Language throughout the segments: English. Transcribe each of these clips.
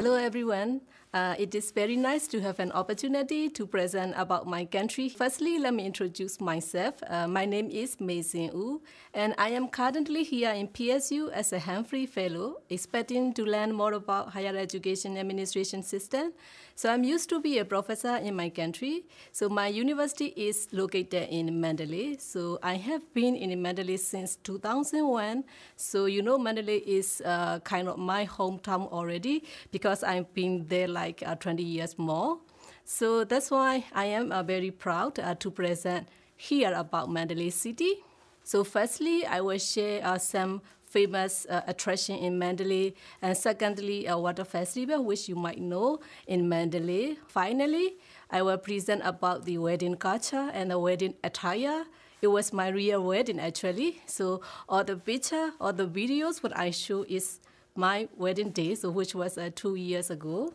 Hello, everyone. Uh, it is very nice to have an opportunity to present about my country. Firstly, let me introduce myself. Uh, my name is Mei Zin Wu, and I am currently here in PSU as a Humphrey Fellow, expecting to learn more about higher education administration system. So I'm used to be a professor in my country. So my university is located in Mandalay. So I have been in Mandalay since 2001. So you know Mandalay is uh, kind of my hometown already because I've been there like uh, 20 years more. So that's why I am uh, very proud uh, to present here about Mandalay City. So firstly, I will share some famous uh, attraction in Mandalay, and secondly, a water festival, which you might know in Mandalay. Finally, I will present about the wedding culture and the wedding attire. It was my real wedding actually, so all the picture, all the videos what I show is my wedding day, so which was uh, two years ago.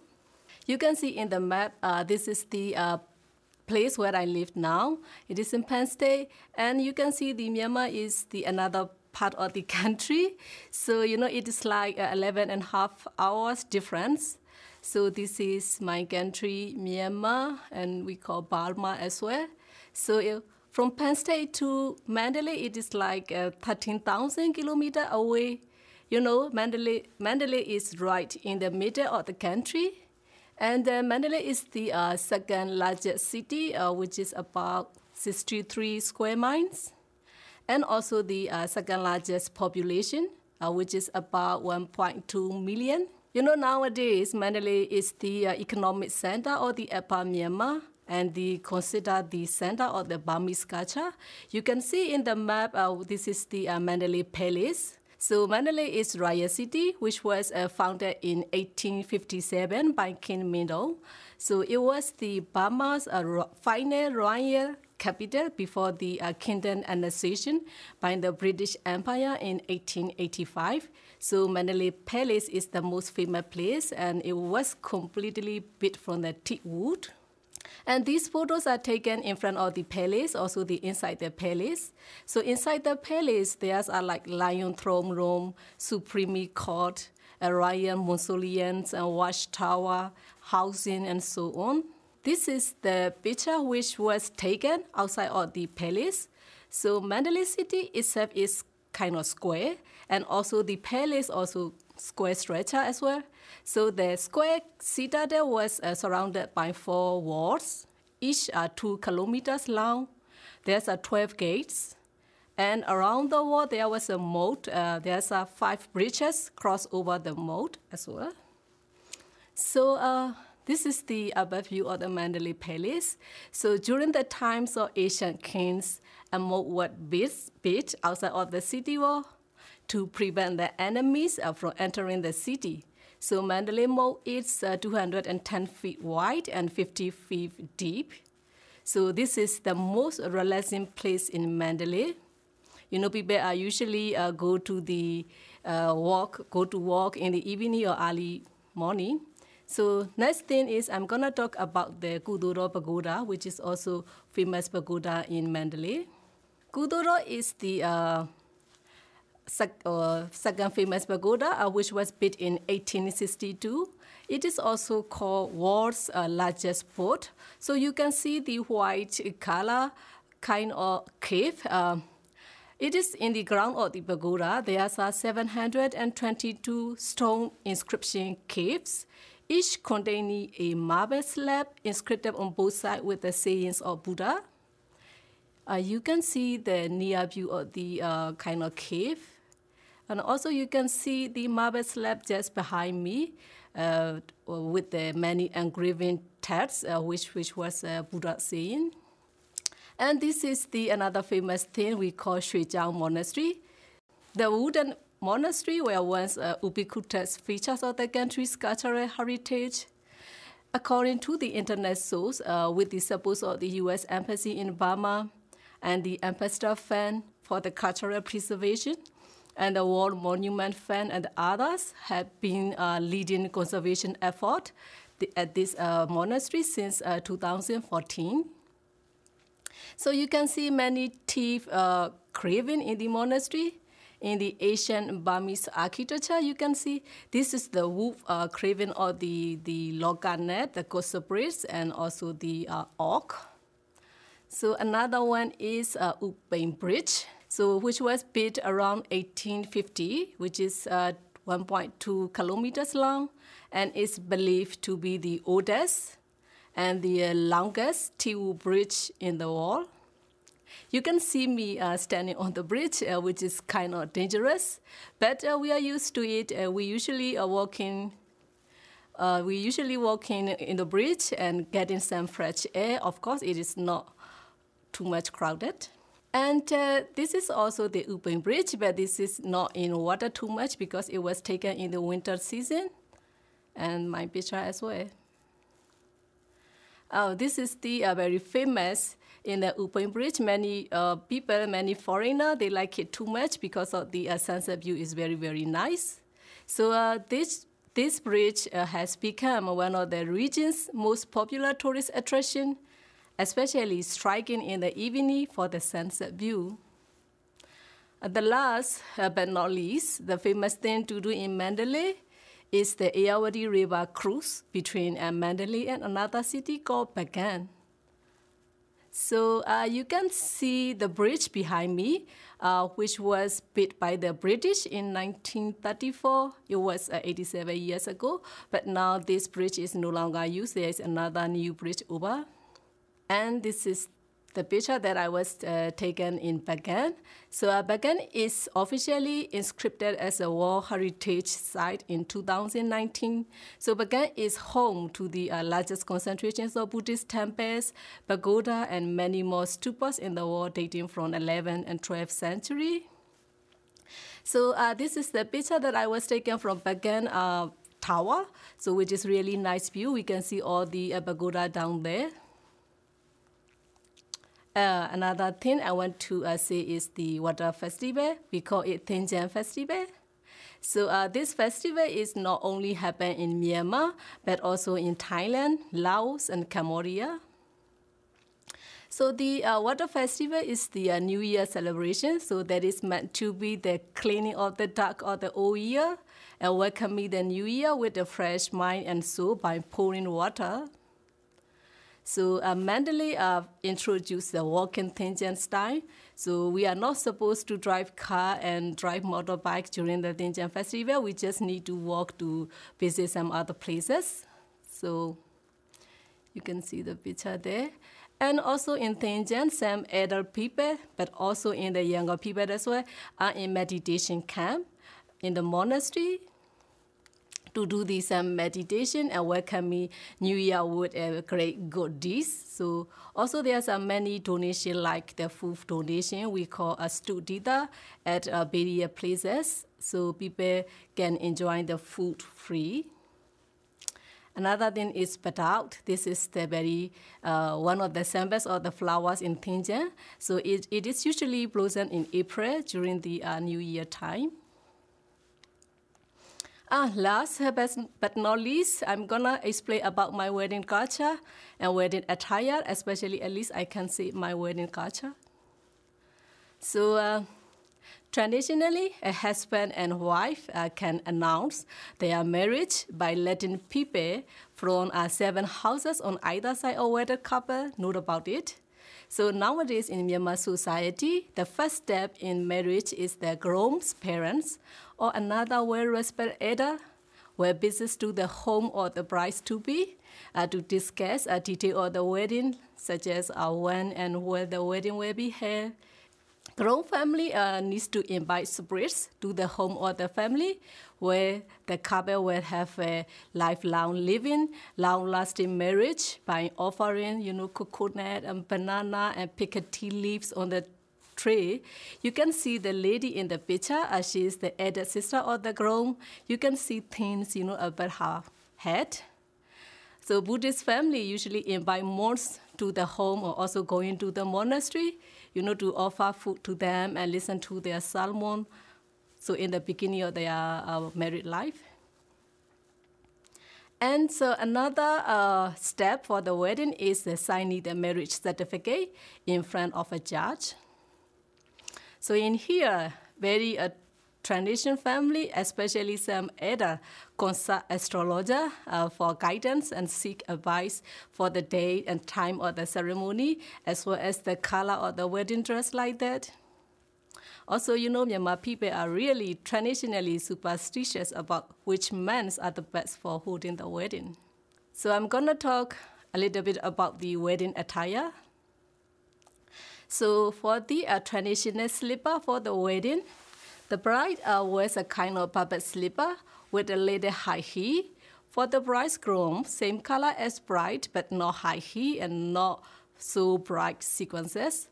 You can see in the map, uh, this is the uh, place where I live now. It is in Penn State, and you can see the Myanmar is the another part of the country. So, you know, it is like uh, 11 and a half hours difference. So this is my country, Myanmar, and we call Burma as well. So uh, from Penn State to Mandalay, it is like uh, 13,000 kilometer away. You know, Mandalay, Mandalay is right in the middle of the country. And uh, Mandalay is the uh, second largest city, uh, which is about 63 square miles, and also the uh, second largest population, uh, which is about 1.2 million. You know, nowadays, Mandalay is the uh, economic center or the Upper Myanmar, and the consider the center of the Burmese culture. You can see in the map, this is the Mandalay Palace, so Mandalay is Raya City, which was uh, founded in 1857 by King Mindal. So it was the Burma's uh, final royal capital before the uh, kingdom annexation by the British Empire in 1885. So Mandalay Palace is the most famous place and it was completely built from the teak wood. And these photos are taken in front of the palace, also the inside the palace. So inside the palace, there's are like lion throne room, supreme court, Orion mausoleums, and watchtower, housing, and so on. This is the picture which was taken outside of the palace. So Mandalay City itself is kind of square, and also the palace also square stretcher as well. So the square citadel was uh, surrounded by four walls, each are two kilometers long. There's a 12 gates. And around the wall, there was a moat. Uh, there's uh, five bridges cross over the moat as well. So uh, this is the above view of the Mandalay Palace. So during the times of Asian kings, a moat was built outside of the city wall to prevent the enemies uh, from entering the city. So Mandalay Mole is uh, 210 feet wide and 50 feet deep. So this is the most relaxing place in Mandalay. You know, people are usually uh, go to the uh, walk, go to walk in the evening or early morning. So next thing is I'm gonna talk about the Kuduro Pagoda, which is also famous pagoda in Mandalay. Kuduro is the uh, second uh, famous pagoda, uh, which was built in 1862. It is also called world's uh, largest port. So you can see the white color kind of cave. Um, it is in the ground of the pagoda. There are 722 stone inscription caves, each containing a marble slab inscribed on both sides with the sayings of Buddha. Uh, you can see the near view of the uh, kind of cave and also you can see the marble slab just behind me uh, with the many engraving texts, uh, which, which was uh, Buddha saying. And this is the another famous thing we call Shuijiang Monastery. The wooden monastery were once uh, ubiquitous features of the country's cultural heritage. According to the internet source, uh, with the support of the U.S. Embassy in Burma and the Ambassador fan for the Cultural Preservation, and the World Monument Fund and others have been uh, leading conservation effort at this uh, monastery since uh, 2014. So you can see many tea uh, carving in the monastery. In the ancient Burmese architecture, you can see this is the wolf uh, carving or the, the loggernet, the gossiprids, and also the uh, oak. So another one is uh, Upbain Bridge so which was built around 1850, which is uh, 1.2 kilometers long, and is believed to be the oldest and the uh, longest steel bridge in the world. You can see me uh, standing on the bridge, uh, which is kind of dangerous, but uh, we are used to it. we usually are walking. Uh, we usually walking in the bridge and getting some fresh air. Of course, it is not too much crowded. And uh, this is also the open Bridge, but this is not in water too much because it was taken in the winter season. And my picture as well. Oh, this is the uh, very famous in the open Bridge. Many uh, people, many foreigner, they like it too much because of the uh, sunset view is very, very nice. So uh, this this bridge has become one of the region's most popular tourist attraction especially striking in the evening for the sunset view. The last uh, but not least, the famous thing to do in Mandalay is the Irrawaddy River cruise between uh, Mandalay and another city called Bagan. So uh, you can see the bridge behind me, uh, which was built by the British in 1934. It was uh, 87 years ago, but now this bridge is no longer used. There is another new bridge over. And this is the picture that I was uh, taken in Bagan. So uh, Bagan is officially inscribed as a World Heritage Site in 2019. So Bagan is home to the uh, largest concentrations of Buddhist temples, pagoda, and many more stupas in the world dating from 11th and 12th century. So uh, this is the picture that I was taken from Bagan uh, Tower, so which is really nice view. We can see all the uh, pagoda down there. Uh, another thing I want to uh, say is the water festival. We call it Tenjian Festival. So uh, this festival is not only happen in Myanmar, but also in Thailand, Laos, and Cambodia. So the uh, water festival is the uh, New Year celebration. So that is meant to be the cleaning of the dark of the old year and welcoming the new year with a fresh mind and soul by pouring water. So uh, Mendeley uh, introduced the walking tangent style. So we are not supposed to drive car and drive motorbike during the tangent festival. We just need to walk to visit some other places. So you can see the picture there. And also in Tangent, some adult people, but also in the younger people as well, are in meditation camp in the monastery to do this um, meditation and me New Year with uh, a great good deeds. So also are some many donation like the food donation we call a studida at uh, various places. So people can enjoy the food free. Another thing is petout. This is the very uh, one of the symbols of the flowers in Tianjin. So it, it is usually blossom in April during the uh, New Year time. Ah, last but not least, I'm gonna explain about my wedding culture and wedding attire, especially at least I can see my wedding culture. So, uh, traditionally, a husband and wife uh, can announce their marriage by letting people from uh, seven houses on either side of wedded couple know about it. So nowadays in Myanmar society, the first step in marriage is the groom's parents or another well-respected elder where visits to the home or the bride to be uh, to discuss a uh, detail of the wedding, such as uh, when and where the wedding will be held, grown family uh, needs to invite spirits to the home of the family where the couple will have a lifelong living, long-lasting marriage by offering, you know, coconut and banana and picket tea leaves on the tray. You can see the lady in the picture as she is the elder sister of the groom. You can see things, you know, about her head. So Buddhist family usually invite more to the home or also going to the monastery, you know, to offer food to them and listen to their sermon. So in the beginning of their uh, married life. And so another uh, step for the wedding is the signing the marriage certificate in front of a judge. So in here, very uh, tradition family, especially some elder consult astrologer uh, for guidance and seek advice for the day and time of the ceremony, as well as the color of the wedding dress like that. Also, you know, Myanmar people are really traditionally superstitious about which months are the best for holding the wedding. So I'm gonna talk a little bit about the wedding attire. So for the uh, traditional slipper for the wedding, the bride uh, wears a kind of puppet slipper with a little high heel. For the bridegroom, same color as bride, but no high heel and no so bright sequences.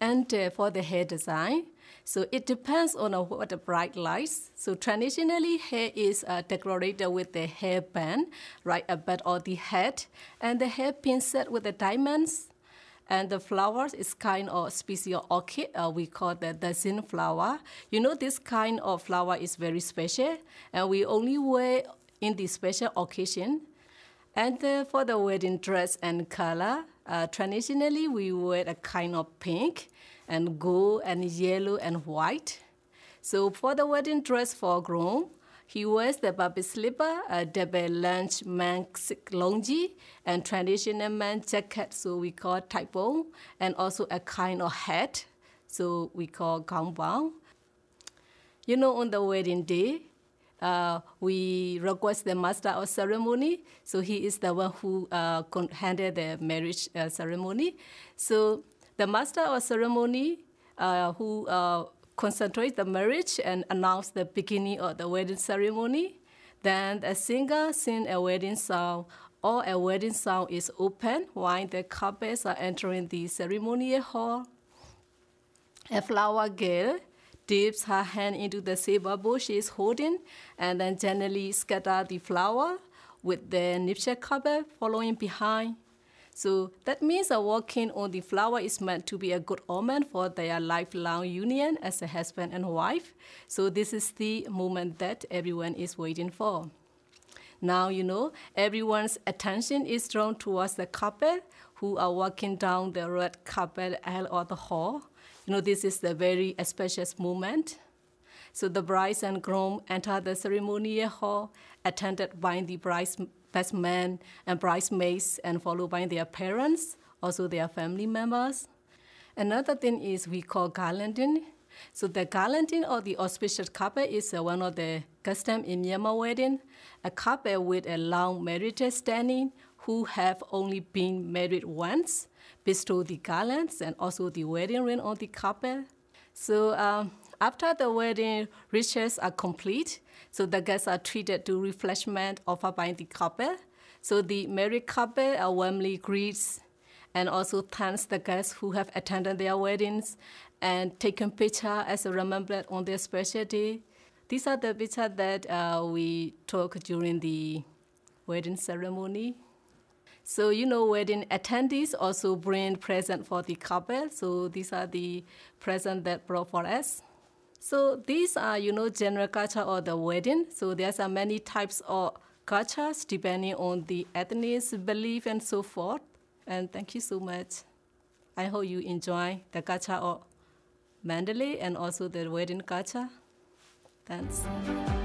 And uh, for the hair design, so it depends on uh, what the bride likes. So traditionally, hair is uh, decorated with the band, right above or the head, and the hair pin set with the diamonds, and the flowers is kind of species of orchid. Uh, we call that the zin flower. You know, this kind of flower is very special, and we only wear in the special occasion. And uh, for the wedding dress and color, uh, traditionally we wear a kind of pink and gold and yellow and white. So for the wedding dress for groom, he wears the babi slipper, a Debe lunch man's longji, and traditional man jacket, so we call taipo, and also a kind of hat, so we call gangbang. You know, on the wedding day, uh, we request the master of ceremony. So he is the one who uh, handled the marriage uh, ceremony. So the master of ceremony, uh, who uh, concentrate the marriage and announce the beginning of the wedding ceremony. Then the singer sing a wedding song or a wedding song is open while the couples are entering the ceremonial hall. A flower girl dips her hand into the saber bowl she is holding and then gently scatter the flower with the nuptial cover following behind. So that means that walking on the flower is meant to be a good omen for their lifelong union as a husband and wife. So this is the moment that everyone is waiting for. Now, you know, everyone's attention is drawn towards the couple who are walking down the red carpet aisle or the hall. You know, this is the very auspicious moment. So the bride and groom enter the ceremonial hall, attended by the bride's best and bridesmaids, and followed by their parents, also their family members. Another thing is we call garlanding. So the garlanding or the auspicious carpet is uh, one of the custom in Myanmar wedding, a couple with a long marriage standing who have only been married once, bestow the garlands and also the wedding ring on the couple. So um, after the wedding rituals are complete, so the guests are treated to refreshment offered by the couple. So the married couple are warmly greets and also thanks the guests who have attended their weddings and taken picture as a remembrance on their special day. These are the pictures that uh, we took during the wedding ceremony. So you know, wedding attendees also bring present for the couple. So these are the present that brought for us. So these are, you know, general kacha or the wedding. So there's are many types of kachas depending on the ethnic belief and so forth. And thank you so much. I hope you enjoy the kacha or Mandalay and also the wedding kacha. Thanks.